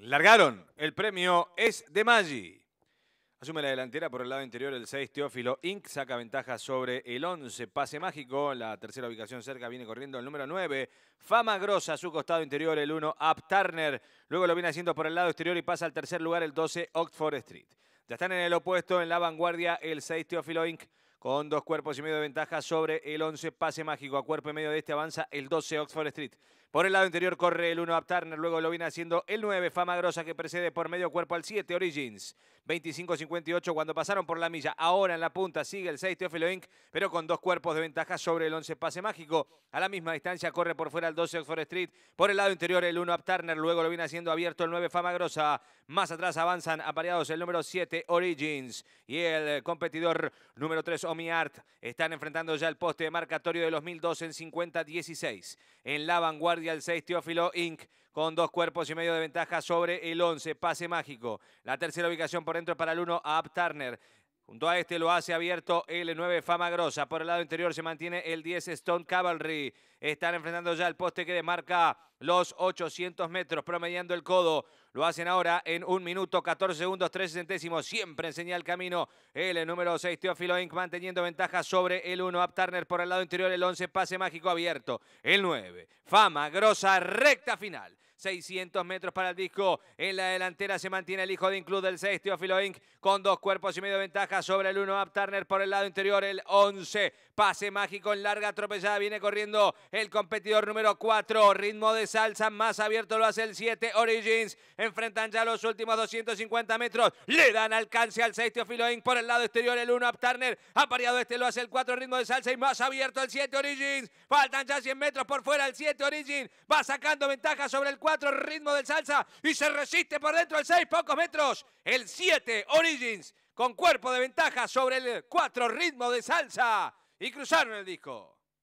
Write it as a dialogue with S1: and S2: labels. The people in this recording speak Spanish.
S1: Largaron. El premio es de Maggi. Asume la delantera por el lado interior el 6 Teófilo Inc. Saca ventaja sobre el 11 Pase Mágico. La tercera ubicación cerca viene corriendo el número 9 Fama Grosa. A su costado interior el 1 Up Turner. Luego lo viene haciendo por el lado exterior y pasa al tercer lugar el 12 Oxford Street. Ya están en el opuesto en la vanguardia el 6 Teófilo Inc. Con dos cuerpos y medio de ventaja sobre el 11 Pase Mágico. A cuerpo y medio de este avanza el 12 Oxford Street. Por el lado interior corre el 1 Up luego lo viene haciendo el 9 Fama que precede por medio cuerpo al 7 Origins. 25-58 cuando pasaron por la milla. Ahora en la punta sigue el 6 Teófilo Inc., pero con dos cuerpos de ventaja sobre el 11 Pase Mágico. A la misma distancia corre por fuera el 12 Oxford Street. Por el lado interior el 1 Abtarner. luego lo viene haciendo abierto el 9 Fama Más atrás avanzan apareados el número 7 Origins y el competidor número 3 OmiArt. Están enfrentando ya el poste de marcatorio de los 1002 en 50-16. En la vanguardia y al 6 Teófilo Inc. con dos cuerpos y medio de ventaja sobre el 11. Pase mágico. La tercera ubicación por dentro para el 1 a Turner. Junto a este lo hace abierto el 9 Fama Grosa. Por el lado interior se mantiene el 10 Stone Cavalry. Están enfrentando ya el poste que demarca los 800 metros, promediando el codo. Lo hacen ahora en un minuto 14 segundos 3 centésimos. Siempre enseña el camino el eh, número 6, Teófilo Inc. manteniendo ventaja sobre el 1. Up Turner por el lado interior, el 11, pase mágico abierto. El 9, Fama, grosa, recta final. 600 metros para el disco. En la delantera se mantiene el hijo de incluso del 6, Teófilo Inc. Con dos cuerpos y medio de ventaja sobre el 1, Up Turner por el lado interior, el 11. Pase mágico en larga atropellada. Viene corriendo el competidor número 4. Ritmo de salsa más abierto lo hace el 7, Origins. Enfrentan ya los últimos 250 metros. Le dan alcance al 6 Inc. por el lado exterior. El 1 ha Apareado este lo hace el 4 ritmo de salsa y más abierto el 7 Origins. Faltan ya 100 metros por fuera. El 7 Origins va sacando ventaja sobre el 4 ritmo de salsa y se resiste por dentro el 6. Pocos metros. El 7 Origins con cuerpo de ventaja sobre el 4 ritmo de salsa y cruzaron el disco.